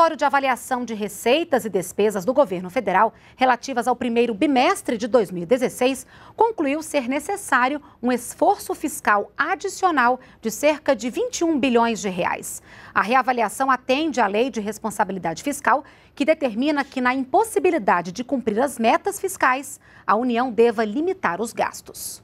relatório de avaliação de receitas e despesas do governo federal relativas ao primeiro bimestre de 2016 concluiu ser necessário um esforço fiscal adicional de cerca de 21 bilhões de reais. A reavaliação atende à Lei de Responsabilidade Fiscal, que determina que, na impossibilidade de cumprir as metas fiscais, a União deva limitar os gastos.